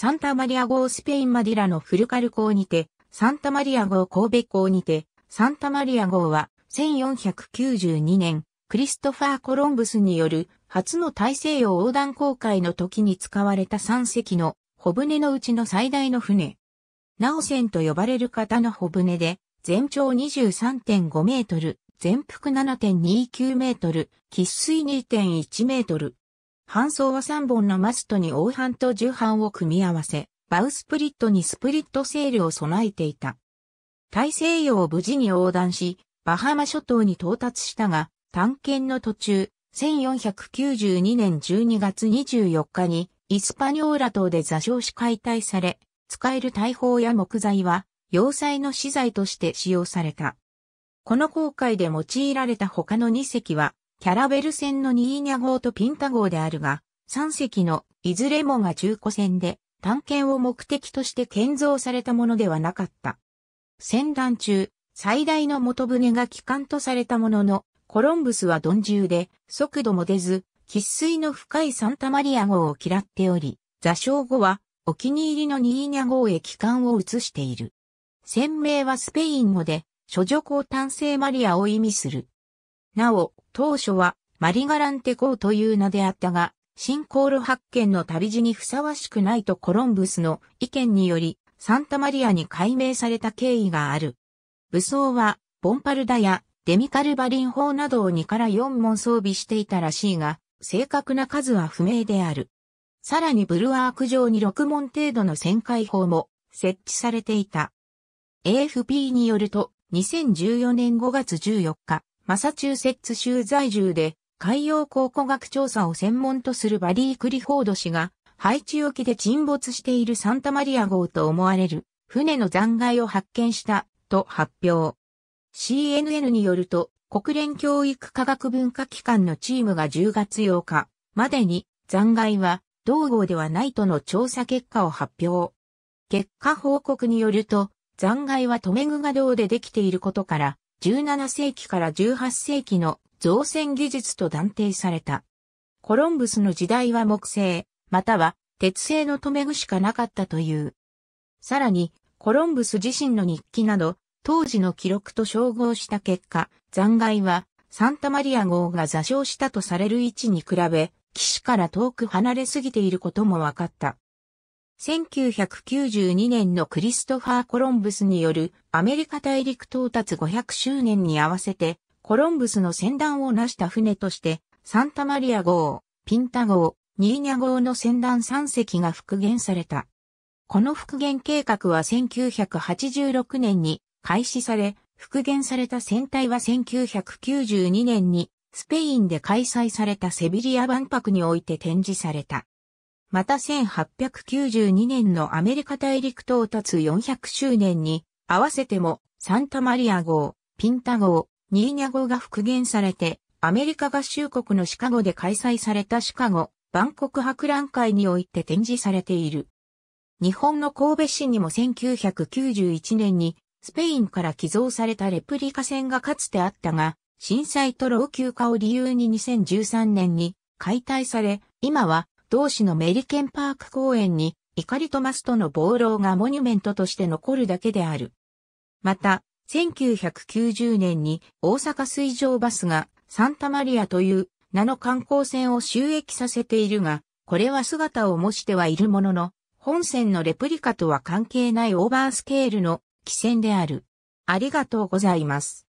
サンタマリア号スペインマディラのフルカル港にて、サンタマリア号神戸港にて、サンタマリア号は1492年、クリストファー・コロンブスによる初の大西洋横断航海の時に使われた3隻の小舟のうちの最大の船。ナオセンと呼ばれる型の小舟で、全長23.5メートル、全幅7.29メートル、喫水2.1メートル、搬送は3本のマストに黄半と重半を組み合わせ、バウスプリットにスプリットセールを備えていた。大西洋を無事に横断し、バハマ諸島に到達したが、探検の途中、1492年12月24日に、イスパニョーラ島で座礁し解体され、使える大砲や木材は、要塞の資材として使用された。この航海で用いられた他の2隻は、キャラベル船のニーニャ号とピンタ号であるが、3隻のいずれもが中古船で、探検を目的として建造されたものではなかった。船団中、最大の元船が機関とされたものの、コロンブスは鈍重で、速度も出ず、喫水の深いサンタマリア号を嫌っており、座礁後は、お気に入りのニーニャ号へ機関を移している。船名はスペイン語で、諸女港単性マリアを意味する。なお、当初はマリガランテ港という名であったが、新航路発見の旅路にふさわしくないとコロンブスの意見により、サンタマリアに改名された経緯がある。武装は、ボンパルダやデミカルバリン砲などを2から4門装備していたらしいが、正確な数は不明である。さらにブルワーク上に6門程度の旋回砲も設置されていた。AFP によると、2014年5月14日、マサチューセッツ州在住で、海洋考古学調査を専門とするバリー・クリフォード氏が、配置沖で沈没しているサンタマリア号と思われる船の残骸を発見したと発表。CNN によると、国連教育科学文化機関のチームが10月8日までに残骸は同号ではないとの調査結果を発表。結果報告によると、残骸は留め具が銅でできていることから、17世紀から18世紀の造船技術と断定された。コロンブスの時代は木製、または鉄製の留め具しかなかったという。さらに、コロンブス自身の日記など、当時の記録と照合した結果、残骸はサンタマリア号が座礁したとされる位置に比べ、岸から遠く離れすぎていることも分かった。1992年のクリストファー・コロンブスによるアメリカ大陸到達500周年に合わせて、コロンブスの船団を成した船として、サンタマリア号、ピンタ号、ニーニャ号の船団3隻が復元された。この復元計画は1986年に開始され、復元された船体は1992年にスペインで開催されたセビリア万博において展示された。また1892年のアメリカ大陸到達400周年に、合わせてもサンタマリア号、ピンタ号、ニーニャ号が復元されて、アメリカ合衆国のシカゴで開催されたシカゴ、万国博覧会において展示されている。日本の神戸市にも1991年に、スペインから寄贈されたレプリカ船がかつてあったが、震災と老朽化を理由に2013年に解体され、今は同市のメリケンパーク公園に、怒りとマスとの暴露がモニュメントとして残るだけである。また、1990年に大阪水上バスがサンタマリアという名の観光船を収益させているが、これは姿を模してはいるものの、本線のレプリカとは関係ないオーバースケールの汽船である。ありがとうございます。